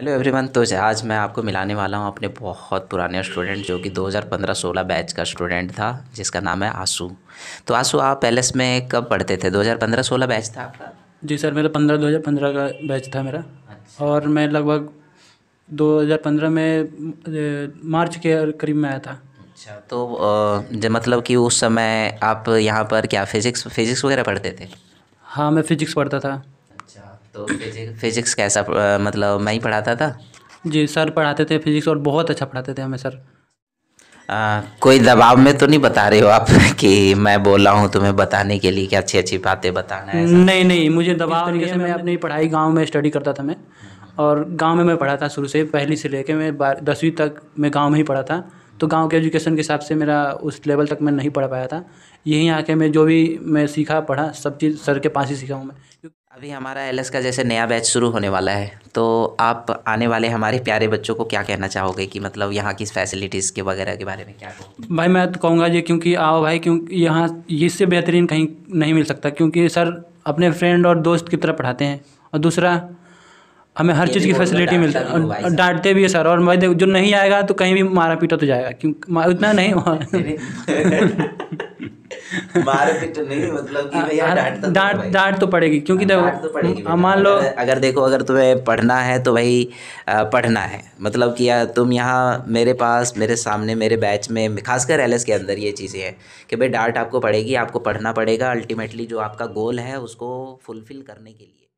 Hello everyone तो आज मैं आपको मिलाने वाला हूं अपने बहुत पुराने स्टूडेंट जो कि 2015-16 बैच का स्टूडेंट था जिसका नाम है आंसू तो आंसू आप पैलेस में कब पढ़ते थे 2015-16 बैच था आपका जी सर मेरा 15 2015 का बैच था मेरा अच्छा। और मैं लगभग 2015 में मार्च के करीब में आया था अच्छा तो जब मतलब कि उस समय आप यहाँ पर क्या फिज़िक्स फिज़िक्स वगैरह पढ़ते थे हाँ मैं फ़िज़िक्स पढ़ता था तो फिजिक्स कैसा मतलब मैं ही पढ़ाता था जी सर पढ़ाते थे फिजिक्स और बहुत अच्छा पढ़ाते थे हमें सर आ, कोई दबाव में तो नहीं बता रहे हो आप कि मैं बोल रहा हूँ तुम्हें बताने के लिए क्या अच्छी अच्छी बातें बताना है सर? नहीं नहीं मुझे दबाव नहीं है मैं अपनी पढ़ाई गांव में स्टडी करता था मैं और गांव में मैं पढ़ा था शुरू से पहली से लेकर मैं दसवीं तक मैं गांव में ही पढ़ा था तो गांव के एजुकेशन के हिसाब से मेरा उस लेवल तक मैं नहीं पढ़ा पाया था यहीं आके मैं जो भी मैं सीखा पढ़ा सब चीज़ सर के पास ही सीखा हूँ मैं अभी हमारा एल का जैसे नया बैच शुरू होने वाला है तो आप आने वाले हमारे प्यारे बच्चों को क्या कहना चाहोगे कि मतलब यहाँ की फैसिलिटीज़ के वगैरह के बारे में क्या भाई मैं तो कहूँगा जी क्योंकि आओ भाई क्योंकि यहाँ इससे बेहतरीन कहीं नहीं मिल सकता क्योंकि सर अपने फ्रेंड और दोस्त की तरह पढ़ाते हैं और दूसरा हमें हर चीज़ की फैसिलिटी मिलती है डांटते भी है सर और भाई जो नहीं आएगा तो कहीं भी मारा पीटा तो जाएगा क्यों उतना नहीं मार पीट नहीं मतलब कि भैया तो डांट डांट डांट तो पड़ेगी क्योंकि देखो हाँ, तो तो मान लो अगर देखो अगर तुम्हें पढ़ना है तो भाई पढ़ना है मतलब कि तुम यहाँ मेरे पास मेरे सामने मेरे बैच में खासकर एल के अंदर ये चीज़ें हैं कि भाई डांट आपको पड़ेगी आपको पढ़ना पड़ेगा अल्टीमेटली जो आपका गोल है उसको फुलफिल करने के लिए